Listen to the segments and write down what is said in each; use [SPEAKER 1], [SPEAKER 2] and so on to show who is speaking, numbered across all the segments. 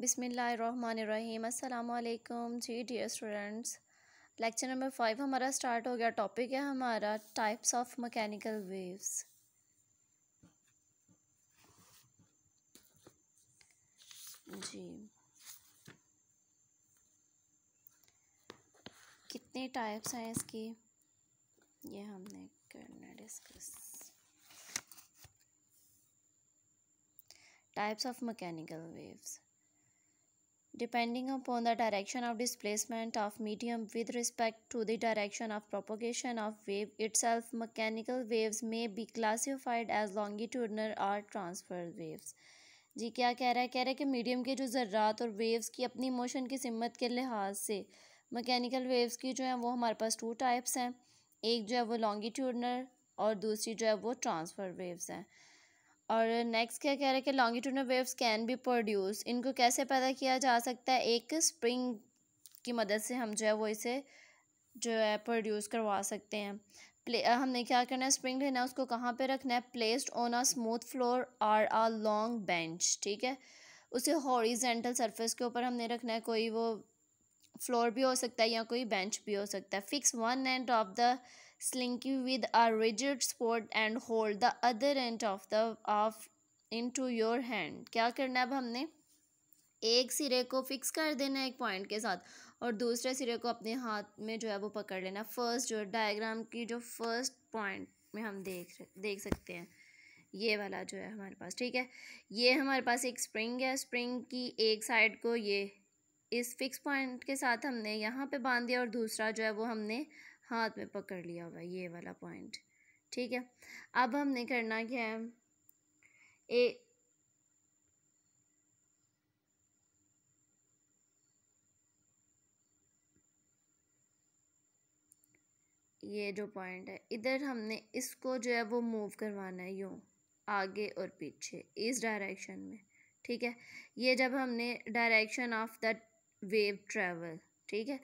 [SPEAKER 1] बिसमीम् अल्लाम जी dear students lecture number five हमारा स्टार्ट हो गया टॉपिक है हमारा टाइप्स ऑफ मकैनिकल वेव्स जी कितने टाइप्स हैं इसकी ये हमने करना discuss types of mechanical waves depending upon the direction of displacement of medium with respect to the direction of propagation of wave itself mechanical waves may be classified as longitudinal or transverse waves जी क्या कह रहा है कह रहा है कि medium के जो ज़र्रात और वेव्स की अपनी मोशन की सिमत के लिहाज से मैकेनिकल वेव्स की जो है वो हमारे पास टू टाइप्स हैं एक जो है वो लॉन्गिट्यूडनर और दूसरी जो है वो ट्रांसफ़र वेव्स हैं और नेक्स्ट क्या कह रहे हैं कि longitudinal waves can be produce इनको कैसे पैदा किया जा सकता है एक स्प्रिंग की मदद से हम जो है वो इसे जो है प्रोड्यूस करवा सकते हैं प्ले हमने क्या करना है स्प्रिंग लेना है उसको कहाँ पे रखना है placed on a smooth floor or a long bench ठीक है उसे हॉरिजेंटल सरफेस के ऊपर हमने रखना है कोई वो फ्लोर भी हो सकता है या कोई बेंच भी हो सकता है fix one end of the slinky with a rigid spot and hold the other end of the of into your hand क्या करना है अब हमने एक सिरे को फिक्स कर देना है एक पॉइंट के साथ और दूसरे सिरे को अपने हाथ में जो है वो पकड़ लेना फर्स्ट जो डायग्राम की जो फर्स्ट पॉइंट में हम देख देख सकते हैं ये वाला जो है हमारे पास ठीक है ये हमारे पास एक स्प्रिंग है स्प्रिंग की एक साइड को ये इस फिक्स पॉइंट के साथ हमने यहाँ पे बांध दिया और दूसरा जो है वो हमने हाथ में पकड़ लिया हुआ ये वाला पॉइंट ठीक है अब हमने करना क्या है ए ये जो पॉइंट है इधर हमने इसको जो है वो मूव करवाना है यूँ आगे और पीछे इस डायरेक्शन में ठीक है ये जब हमने direction of the wave travel ठीक है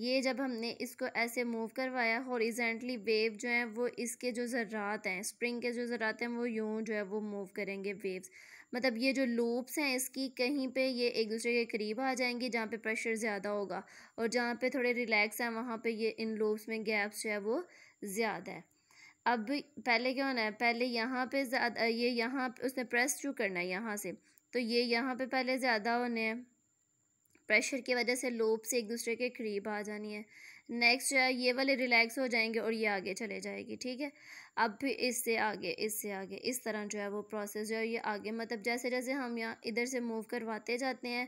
[SPEAKER 1] ये जब हमने इसको ऐसे मूव करवाया हॉरिजेंटली वेव जो है वो इसके जो ज़रात हैं स्प्रिंग के जो ज़रात हैं वो यूँ जो है वो मूव करेंगे वेव्स मतलब ये जो लूप्स हैं इसकी कहीं पे ये एक दूसरे के करीब आ जाएंगे जहाँ पे प्रेशर ज़्यादा होगा और जहाँ पे थोड़े रिलैक्स हैं वहाँ पे ये इन लूप्स में गैप्स जो है वो ज़्यादा है अब पहले क्या होना है पहले यहाँ पर ज़्यादा ये यहाँ उसने प्रेस शुरू करना है यहाँ से तो ये यहाँ पर पहले ज़्यादा होने हैं प्रेशर की वजह से लोब से एक दूसरे के करीब आ जानी है नेक्स्ट जो है ये वाले रिलैक्स हो जाएंगे और ये आगे चले जाएगी ठीक है अब भी इससे आगे इससे आगे इस तरह जो है वो प्रोसेस जो है ये आगे मतलब जैसे जैसे हम यहाँ इधर से मूव करवाते जाते हैं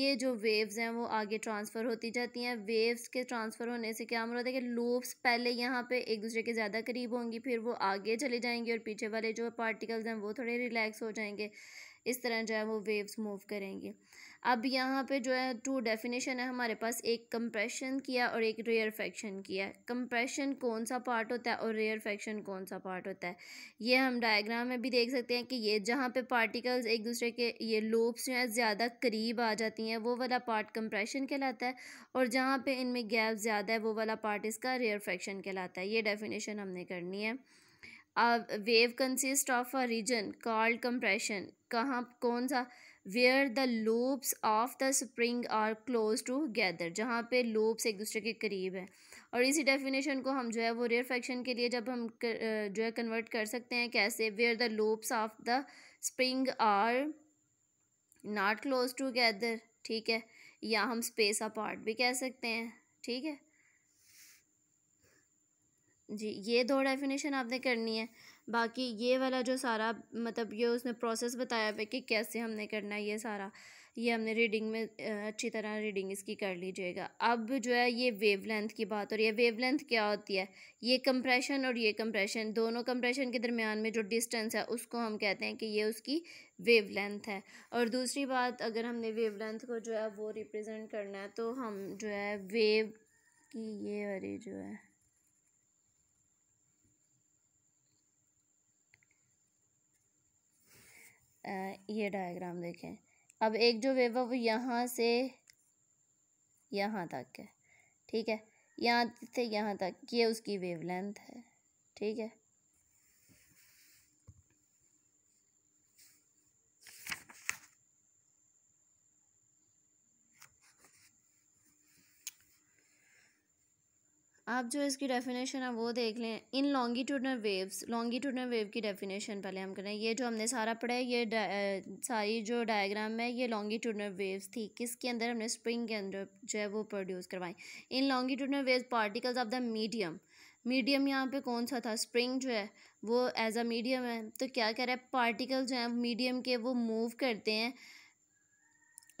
[SPEAKER 1] ये जो वेव्स हैं वो आगे ट्रांसफ़र होती जाती हैं वेव्स के ट्रांसफ़र होने से क्या मतलब है कि लोब्स पहले यहाँ पे एक दूसरे के ज़्यादा करीब होंगी फिर वो आगे चले जाएंगे और पीछे वाले जो पार्टिकल्स हैं वो थोड़े रिलैक्स हो जाएंगे इस तरह जो है वो वेव्स मूव करेंगे अब यहाँ पे जो है टू डेफिनेशन है हमारे पास एक कंप्रेशन किया और एक रेयर फैक्शन किया कंप्रेशन कौन सा पार्ट होता है और रेयर फैक्शन कौन सा पार्ट होता है ये हम डायग्राम में भी देख सकते हैं कि ये जहाँ पे पार्टिकल्स एक दूसरे के ये लोब्स जो है ज़्यादा करीब आ जाती हैं वो वाला पार्ट कंप्रेशन कहलाता है और जहाँ पर इनमें गैप ज़्यादा है वो वाला पार्ट इसका रेयर फैक्शन कहलाता है ये डेफिनेशन हमने करनी है अब wave consist of a region called compression कहाँ कौन सा where the lobes of the spring are close together जहाँ पे लोब्स एक दूसरे के करीब है और इसी डेफिनेशन को हम जो है वो रेयर फैक्शन के लिए जब हम कर, जो है कन्वर्ट कर सकते हैं कैसे where the lobes of the spring are not close together ठीक है या हम स्पेस अपार्ट भी कह सकते हैं ठीक है जी ये दो डेफिनेशन आपने करनी है बाकी ये वाला जो सारा मतलब ये उसने प्रोसेस बताया हुआ कि कैसे हमने करना है ये सारा ये हमने रीडिंग में अच्छी तरह रीडिंग इसकी कर लीजिएगा अब जो है ये वेवलेंथ की बात हो रही है वेवलेंथ क्या होती है ये कंप्रेशन और ये कंप्रेशन दोनों कंप्रेशन के दरमियान में जो डिस्टेंस है उसको हम कहते हैं कि ये उसकी वेवलेंथ है और दूसरी बात अगर हमने वेवलेंथ को जो है वो रिप्रेजेंट करना है तो हम जो है वेव की ये अरे जो है ये डायग्राम देखें अब एक जो वेव है वो यहाँ से यहाँ तक है ठीक है यहाँ से यहाँ तक ये यह उसकी वेवलेंथ है ठीक है आप जो इसकी डेफिनेशन है वो देख लें in longitudinal waves longitudinal wave की डेफिनेशन पहले हम करें ये जो हमने सारा पढ़ा है ये सारी जो डायग्राम है ये लॉन्गीट्यूडनल वेव्स थी किसके अंदर हमने स्प्रिंग के अंदर जो है वो प्रोड्यूस करवाई in longitudinal waves particles of the medium medium यहाँ पे कौन सा था स्प्रिंग जो है वो एज अ मीडियम है तो क्या कह रहा है पार्टिकल जो है मीडियम के वो मूव करते हैं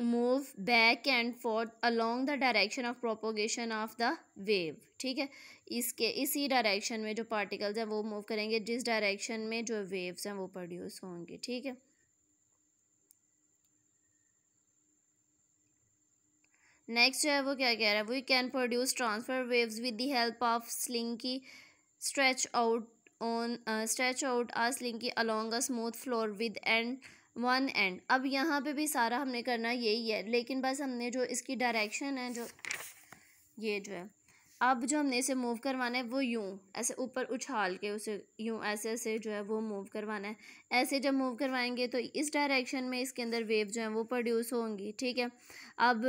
[SPEAKER 1] move back and forth along the direction of propagation of the wave ठीक है इसके इसी डायरेक्शन में जो पार्टिकल्स हैं वो मूव करेंगे जिस डायरेक्शन में जो वेव्स हैं वो प्रोड्यूस होंगे ठीक है नेक्स्ट जो है वो क्या कह रहा है we can produce transverse waves with the help of slinky stretch out on stretch out a slinky along a smooth floor with end one end अब यहाँ पे भी सारा हमने करना यही है लेकिन बस हमने जो इसकी डायरेक्शन है जो ये जो है अब जो हमने इसे मूव करवाना है वो यूँ ऐसे ऊपर उछाल के उसे यूँ ऐसे ऐसे जो है वो मूव करवाना है ऐसे जब मूव करवाएंगे तो इस डायरेक्शन में इसके अंदर वेव जो है वो प्रोड्यूस होंगी ठीक है अब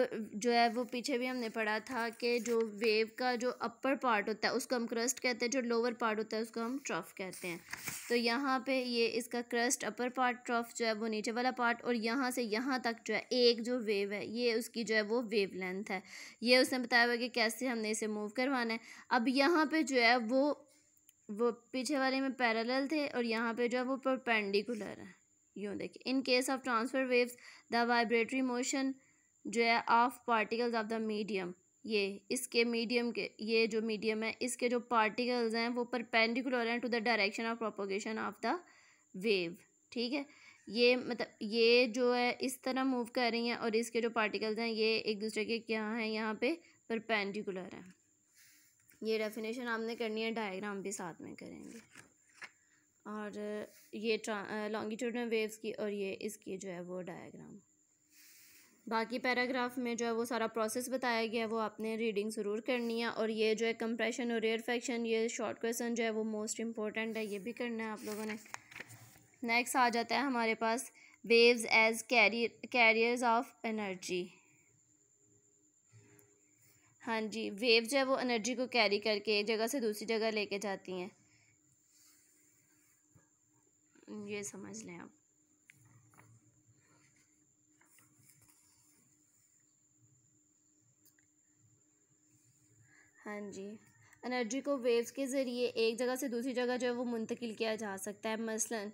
[SPEAKER 1] जो है वो पीछे भी हमने पढ़ा था कि जो वेव का जो अपर पार्ट होता है उसको हम क्रस्ट कहते हैं जो लोअर पार्ट होता है उसको हम ट्रफ कहते हैं तो यहाँ पर ये इसका क्रस्ट अपर पार्ट ट्रफ जो है वो नीचे वाला पार्ट और यहाँ से यहाँ तक जो है एक जो वेव है ये उसकी जो है वो वेव लेंथ है ये उसने बताया हुआ कि कैसे हमने इसे मूव कर करवाना है अब यहाँ पे जो है वो वो पीछे वाले में पैरेलल थे और यहाँ पे जो है वो परपेंडिकुलर है यूँ देखिए in case of transverse waves the vibratory motion जो है of particles of the medium ये इसके मीडियम के ये जो मीडियम है इसके जो पार्टिकल्स हैं वो परपेंडिकुलर हैं to the direction of propagation of the wave ठीक है ये मतलब ये जो है इस तरह मूव कर रही हैं और इसके जो पार्टिकल्स हैं ये एक दूसरे के क्या हैं यहाँ पे परपेंडिकुलर हैं ये डेफिनेशन आपने करनी है डायग्राम भी साथ में करेंगे और ये लॉन्गिट्यूडनल वेव्स की और ये इसकी जो है वो डायग्राम बाकी पैराग्राफ में जो है वो सारा प्रोसेस बताया गया है वो आपने रीडिंग ज़रूर करनी है और ये जो है कंप्रेशन और रेयर फैक्शन ये शॉर्ट क्वेश्चन जो है वो मोस्ट इम्पॉर्टेंट है ये भी करना है आप लोगों ने नेक्स्ट आ जाता है हमारे पास waves as carrier carriers of energy हाँ जी वेव जो है वो एनर्जी को कैरी करके एक जगह से दूसरी जगह लेके जाती हैं ये समझ लें आप हाँ जी एनर्जी को वेव्स के ज़रिए एक जगह से दूसरी जगह जो है वो मुंतकिल किया जा सकता है मसलन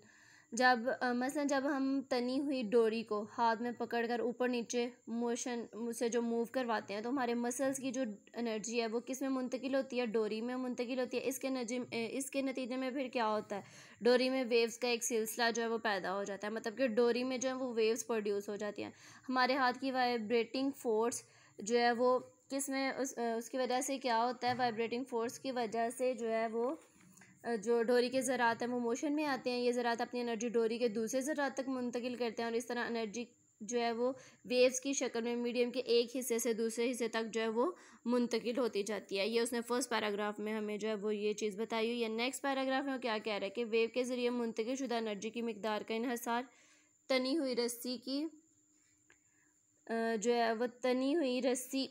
[SPEAKER 1] जब मसलन जब हम तनी हुई डोरी को हाथ में पकड़कर ऊपर नीचे मोशन से जो मूव करवाते हैं तो हमारे मसल्स की जो एनर्जी है वो किस में मुंतकिल होती है डोरी में मुंतकिल होती है इसके नजी इसके नतीजे में फिर क्या होता है डोरी में वेव्स का एक सिलसिला जो है वो पैदा हो जाता है मतलब कि डोरी में जो है वो वेव्स प्रोड्यूस हो जाती हैं हमारे हाथ की वाइब्रेटिंग फोर्स जो है वो किस में उस, उसकी वजह से क्या होता है वाइब्रेटिंग फोर्स की वजह से जो है वो जो डोरी के ज़रात हैं वो मोशन में आते हैं ये ज़रात अपनी एनर्जी डोरी के दूसरे ज़रात तक मुंतकिल करते हैं और इस तरह एनर्जी जो है वो वेव्स की शक्ल में मीडियम के एक हिस्से से दूसरे हिस्से तक जो है वो मुंतकिल होती जाती है ये उसने फर्स्ट पैराग्राफ में हमें जो है वो ये चीज़ बताई हुई है नेक्स्ट पैराग्राफ में वो क्या कह रहा है कि वेव के ज़रिए मुंतकिल शुदा एनर्जी की मकदार का इहसार तनी हुई रस्सी की जो है वो तनी हुई रस्सी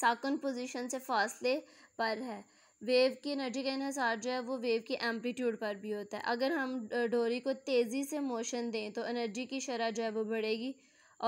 [SPEAKER 1] साकन पोजीशन से फासले पर है वेव की एनर्जी का इसार जो है वो वेव की एम्पलीट्यूड पर भी होता है अगर हम डोरी को तेज़ी से मोशन दें तो एनर्जी की शरह जो है वो बढ़ेगी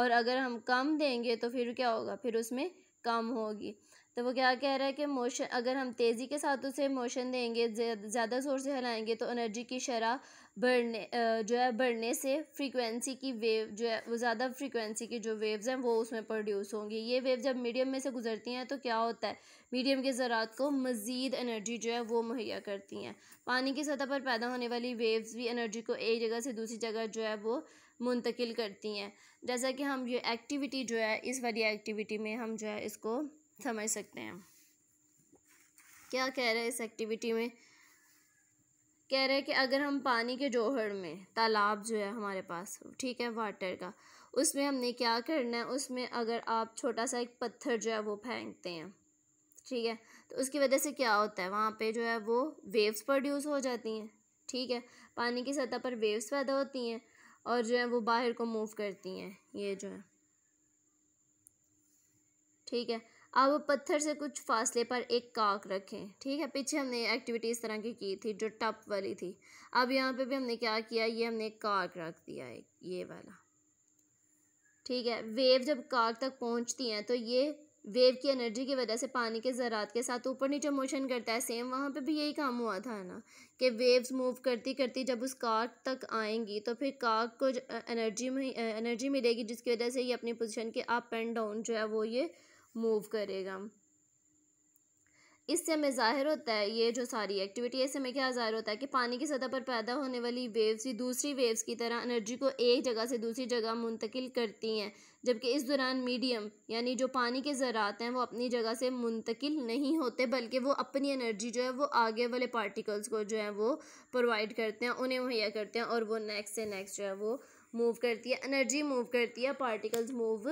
[SPEAKER 1] और अगर हम कम देंगे तो फिर क्या होगा फिर उसमें कम होगी तो वो क्या कह रहा है कि मोशन अगर हम तेज़ी के साथ उसे मोशन देंगे ज़्यादा ज़ोर से हिलाएंगे तो एनर्जी की शरह बढ़ने जो है बढ़ने से फ्रीक्वेंसी की वेव जो है वो ज़्यादा फ्रीक्वेंसी की जो वेव्स हैं वो उसमें प्रोड्यूस होंगी ये वेव जब मीडियम में से गुजरती हैं तो क्या होता है मीडियम के ज़रात को मज़ीद एनर्जी जो है वो मुहैया करती हैं पानी की सतह पर पैदा होने वाली वेव्स भी एनर्जी को एक जगह से दूसरी जगह जो है वो मुंतकिल करती हैं जैसा कि हम ये एक्टिविटी जो है इस वाली एक्टिविटी में हम जो है इसको समझ सकते हैं क्या कह रहे हैं इस एक्टिविटी में कह रहे हैं कि अगर हम पानी के जोहर में तालाब जो है हमारे पास ठीक है वाटर का उसमें हमने क्या करना है उसमें अगर आप छोटा सा एक पत्थर जो है वो फेंकते हैं ठीक है तो उसकी वजह से क्या होता है वहाँ पे जो है वो वेव्स प्रोड्यूस हो जाती हैं ठीक है पानी की सतह पर वेव्स पैदा होती हैं और जो है वो बाहर को मूव करती हैं ये जो है ठीक है अब पत्थर से कुछ फासले पर एक काक रखें ठीक है पीछे हमने एक्टिविटी इस तरह की की थी जो टप वाली थी अब यहाँ पे भी हमने क्या किया ये हमने काक रख दिया एक ये वाला ठीक है वेव जब काक तक पहुँचती हैं तो ये वेव की एनर्जी की वजह से पानी के ज़रात के साथ ऊपर नीचे मोशन करता है सेम वहाँ पे भी यही काम हुआ था ना कि वेव्स मूव करती करती जब उस काक तक आएंगी तो फिर काक को एनर्जी में एनर्जी मिलेगी जिसकी वजह से ये अपनी पोजीशन के अप एंड डाउन जो है वो ये मूव करेगा इससे हमें ज़ाहिर होता है ये जो सारी एक्टिविटी है इससे हमें क्या ज़ाहिर होता है कि पानी की सतह पर पैदा होने वाली वेव्स ही दूसरी वेव्स की तरह एनर्जी को एक जगह से दूसरी जगह मुंतकिल करती हैं जबकि इस दौरान मीडियम यानी जो पानी के ज़रात हैं वो अपनी जगह से मुंतकिल नहीं होते बल्कि वो अपनी एनर्जी जो है वो आगे वाले पार्टिकल्स को जो है वो प्रोवाइड करते हैं उन्हें मुहैया करते हैं और वो नेक्स्ट से नेक्स्ट जो है वो मूव करती है एनर्जी मूव करती है पार्टिकल्स मूव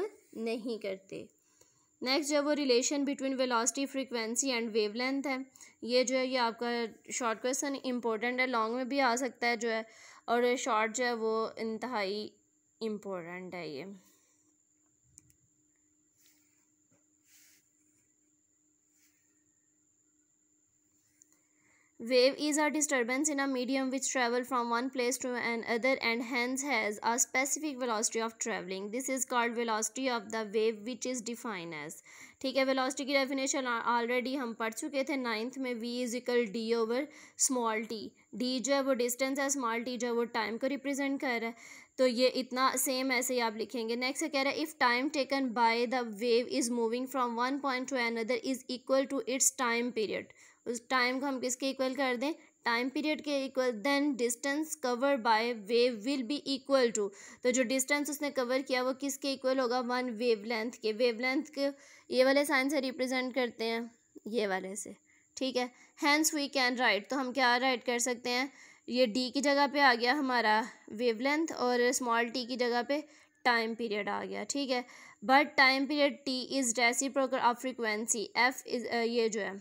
[SPEAKER 1] नहीं करते नेक्स्ट जो है वो relation between velocity frequency and wavelength है ये जो है ये आपका शॉर्ट क्वेश्चन इंपॉर्टेंट है लॉन्ग में भी आ सकता है जो है और शॉर्ट जो है वो इंतहाई इम्पोर्टेंट है ये wave is is disturbance in a medium which which from one place to to other and हैंस has a specific velocity of traveling. This is called velocity of the wave which is define as. ठीक है velocity की definition already हम पढ़ चुके थे ninth में v is equal d over small t d जो है वो डिस्टेंस है स्मॉल टी जो है वो टाइम को रिप्रेजेंट कर रहा है तो ये इतना सेम ऐसे ही आप लिखेंगे नेक्स्ट कह रहे हैं if time taken by the wave is moving from one point to another is equal to its time period उस टाइम को हम किसके इक्वल कर दें टाइम पीरियड के equal then distance cover by wave will be equal to तो जो distance उसने कवर किया वो किसके इक्वल होगा वन वेव लेंथ के वेव लेंथ के ये वाले साइन से रिप्रेजेंट करते हैं ये वाले से ठीक है हैंस वी कैन राइट तो हम क्या राइट कर सकते हैं ये डी की जगह पे आ गया हमारा वेव लेंथ और स्मॉल टी की जगह पे टाइम पीरियड आ गया ठीक है but time period T is डेसी ऑफ फ्रिक्वेंसी एफ इज़ ये जो है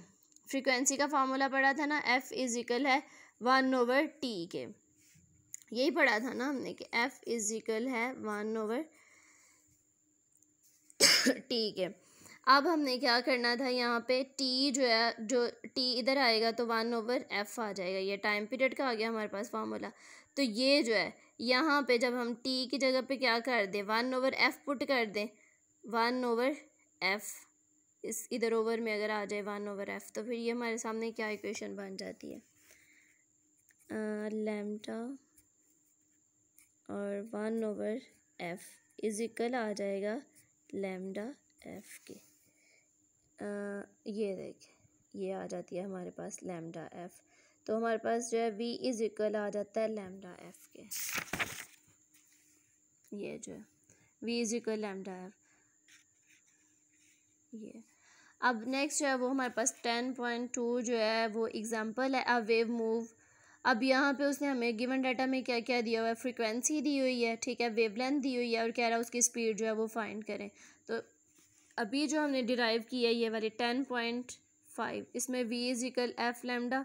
[SPEAKER 1] फ्रीक्वेंसी का फार्मूला पढ़ा था ना एफ़ इजिकल है वन ओवर टी के यही पढ़ा था ना हमने कि एफ़ इजिकल है वन ओवर टी के अब हमने क्या करना था यहाँ पे टी जो है जो टी इधर आएगा तो वन ओवर एफ़ आ जाएगा ये टाइम पीरियड का आ गया हमारे पास फार्मूला तो ये जो है यहाँ पे जब हम टी की जगह पे क्या कर दें वन ओवर एफ़ पुट कर दें वन ओवर एफ़ इस इधर ओवर में अगर आ जाए वन ओवर एफ तो फिर ये हमारे सामने क्या इक्वेशन बन जाती है लेमटा और वन ओवर एफ इजिकल आ जाएगा लेमडा एफ के आ, ये देख ये आ जाती है हमारे पास लेमडा एफ तो हमारे पास जो है वी इज इक्वल आ जाता है लेमडा एफ के ये जो है v is equal lambda f ये अब नेक्स्ट जो है वो हमारे पास टेन पॉइंट टू जो है वो एग्ज़ाम्पल है अ वेव मूव अब यहाँ पे उसने हमें गिवन डाटा में क्या क्या दिया हुआ है फ्रीक्वेंसी दी हुई है ठीक है वेवलेंथ दी हुई है और कह रहा है उसकी स्पीड जो है वो फाइंड करें तो अभी जो हमने डिराइव की है ये वाली टेन पॉइंट फाइव इसमें v is equal f lambda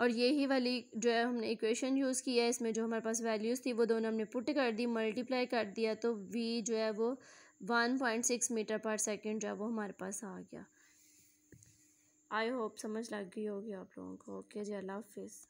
[SPEAKER 1] और यही वाली जो है हमने इक्वेशन यूज़ की है इसमें जो हमारे पास वैल्यूज़ थी वो दोनों हमने पुट कर दी मल्टीप्लाई कर दिया तो वी जो है वो one point six metre per second जो है वो हमारे पास आ गया आई होप समझ लग गई होगी आप लोगों को ओके जी अल्लाह हाफिज़